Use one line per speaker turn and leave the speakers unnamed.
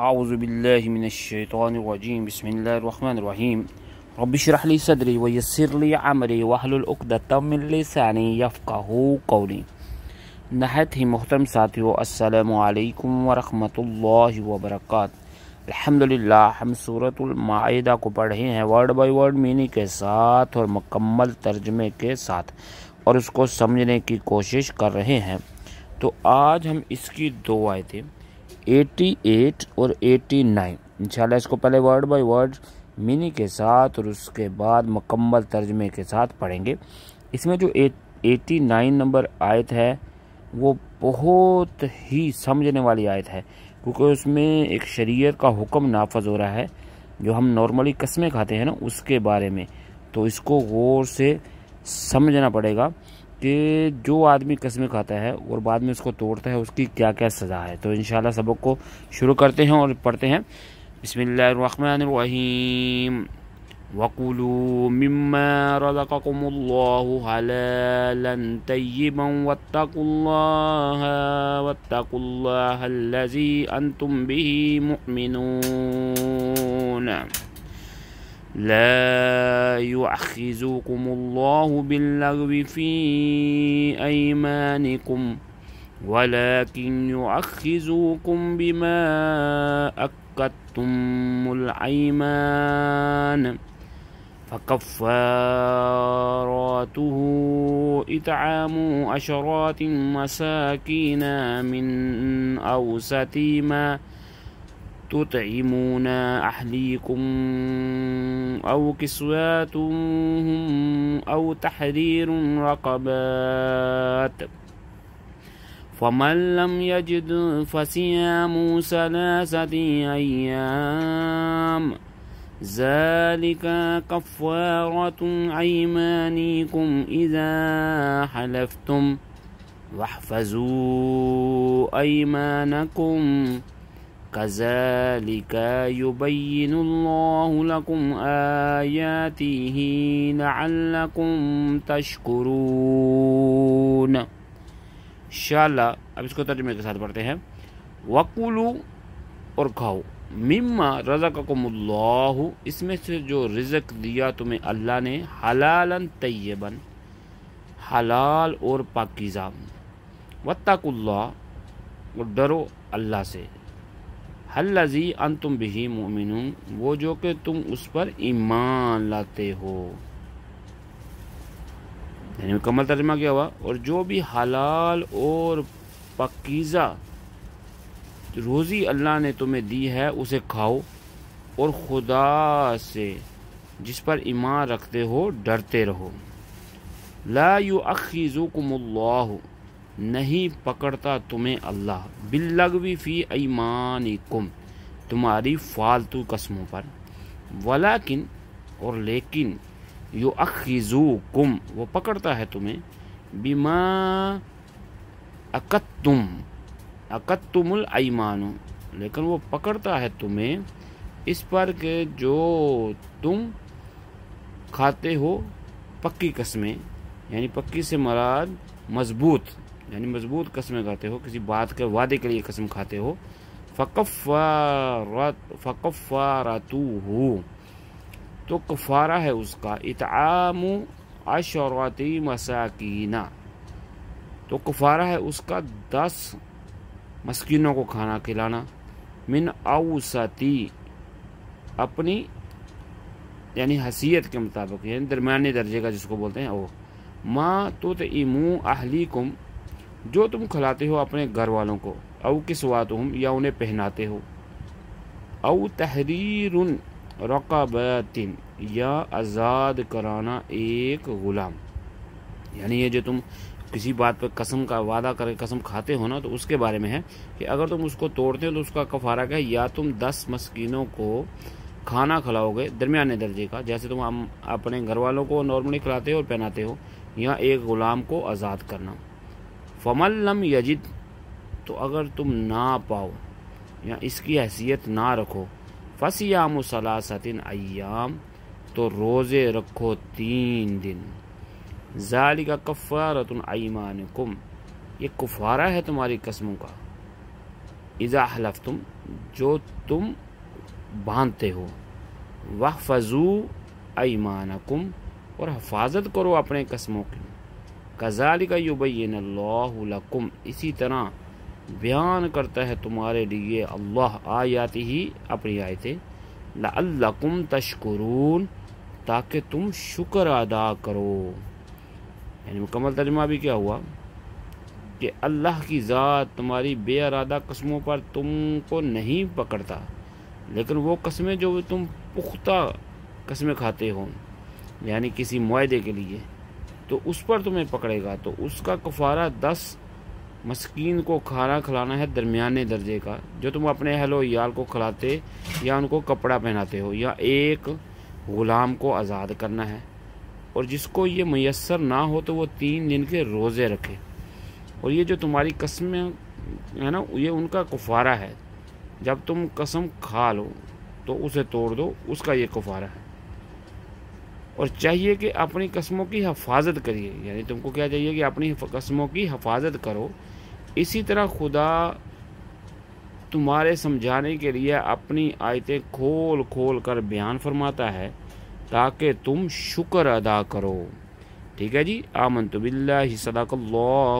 أعوذ بالله من الشيطان الرجيم بسم الله الرحمن الرحيم رب اشرح لي صدري ويسر لي عمري واحلل عقدة من لساني يفقه قولي नहायत ही मोहतरम साथियों असलकम वरहमल वबरक अल्हम्दुलिल्लाह हम सूरतमाहा को पढ़े हैं वर्ड बाय वर्ड मीनिंग के साथ और मकम्मल तर्जमे के साथ और उसको समझने की कोशिश कर रहे हैं तो आज हम इसकी दो आयतें 88 और 89 इंशाल्लाह इसको पहले वर्ड बाय वर्ड मिनी के साथ और उसके बाद मकम्मल तर्जमे के साथ पढ़ेंगे इसमें जो एटी नाइन नंबर आयत है वो बहुत ही समझने वाली आयत है क्योंकि उसमें एक शरीयत का हुक्म नाफज हो रहा है जो हम नॉर्मली कस्में खाते हैं ना उसके बारे में तो इसको गौर से समझना पड़ेगा कि जो आदमी कसमें खाता है और बाद में उसको तोड़ता है उसकी क्या क्या सज़ा है तो इन सबक को शुरू करते हैं और पढ़ते हैं बसमीम वकुलू मम्मा रज़क़कुमुल्लाहु हलालन तय्यिबन لا يؤخذكم الله باللغو في أيمانكم ولكن يؤخذكم بما أكدتم الأيمان فكفارته إطعام عشرات مساكين من أوسط ما تطعمون أهليكم أو كسواتهم أو تحرير رقبات فمن لم يجد فصيام ثلاثة أيام ذلك كفارة أيمانكم إذا حلفتم واحفظوا أيمانكم كذلك يبين الله لكم آياته لعلكم تشكرون शाला अब इसको तर्जमे के साथ पढ़ते हैं वकुलू और खाओ मिम्मा रज़ककुमुल्लाह इसमें से जो रिजक दिया तुम्हें अल्लाह ने हलालन तय्यबन हलाल और पाकिज़ा वत्ताकुल्ला और डरो अल्लाह से हल्लाजी अन तुम भी मोमिन वो जो कि तुम उस पर ईमान लाते हो यानी मुकम्मल तर्जमा क्या हुआ और जो भी हलाल और पकीज़ा रोज़ी अल्लाह ने तुम्हें दी है उसे खाओ और खुदा से जिस पर ईमान रखते हो डरते रहो ला यू अखीज़ुकम नहीं पकड़ता तुम्हें अल्लाह बिल्लगवी फ़ी कुम तुम्हारी फालतू कस्मों पर वलाकिन और लेकिन यो अखिजू कुम वो पकड़ता है तुम्हें बीमा अकत्तुम अकत्तुमुल ईमानो लेकिन वो पकड़ता है तुम्हें इस पर के जो तुम खाते हो पक्की कस्में यानी पक्की से मराद मजबूत यानी मजबूत कस्में खाते हो किसी बात के वादे के लिए कसम खाते हो तू हो तो कफ़ारा है उसका इताम अशरती मसाकीना तो कफ़ारा है उसका दस मस्किनों को खाना खिलाना मिन अवसती अपनी यानी हसीयत के मुताबिक यानी दरमिया दर्जे का जिसको बोलते हैं वो माँ तो इमू अहली कुम जो तुम खिलाते हो अपने घर वालों को अव किसवा तुम या उन्हें पहनाते हो अव तहरीर रकाबतिन या आज़ाद कराना एक ग़ुलाम यानी ये जो तुम किसी बात पर कसम का वादा कर कसम खाते हो ना तो उसके बारे में है कि अगर तुम उसको तोड़ते हो तो उसका कफारा क्या है या तुम दस मस्किनों को खाना खिलाओगे दरमियाने दर्जे का जैसे तुम अपने घर वालों को नॉर्मली खिलाते हो और पहनाते हो या एक ग़ुलाम को आज़ाद करना लम यजिद तो अगर तुम ना पाओ या इसकी हैसियत ना रखो फसियाम सलासतिन अयाम तो रोज़े रखो तीन दिन जालिका का कफ़ारतन कुम ये कुफारा है तुम्हारी कस्मों का इज़ा हलफ तुम जो तुम बांधते हो वह फजू ऐमान कुम और हफाजत करो अपने कस्मों की कजाली का युबैन लकुम इसी तरह बयान करता है तुम्हारे लिए अल्लाह आयात ही अपनी आयतें लकुम तशकुरून ताकि तुम शुक्र अदा करो यानी मुकम्मल तर्जमा भी क्या हुआ कि अल्लाह की ज़ात तुम्हारी बेअरादा कस्मों पर तुमको नहीं पकड़ता लेकिन वो कस्में जो तुम पुख्ता कस्में खाते हो यानी किसी माहे के लिए तो उस पर तुम्हें पकड़ेगा तो उसका कफारा दस मस्किन को खाना खिलाना है दरमियाने दर्जे का जो तुम अपने अहलो याल को खिलाते या उनको कपड़ा पहनाते हो या एक ग़ुलाम को आज़ाद करना है और जिसको ये मैसर ना हो तो वो तीन दिन के रोज़े रखे और ये जो तुम्हारी कसम है ना ये उनका कुफारा है जब तुम कसम खा लो तो उसे तोड़ दो उसका ये कुफारा है और चाहिए कि अपनी कस्मों की हफाजत करिए यानी तुमको क्या चाहिए कि अपनी कस्मों की हफाजत करो इसी तरह खुदा तुम्हारे समझाने के लिए अपनी आयतें खोल खोल कर बयान फरमाता है ताकि तुम शुक्र अदा करो ठीक है जी आमन तो बिल्ला सदाकल्लाजी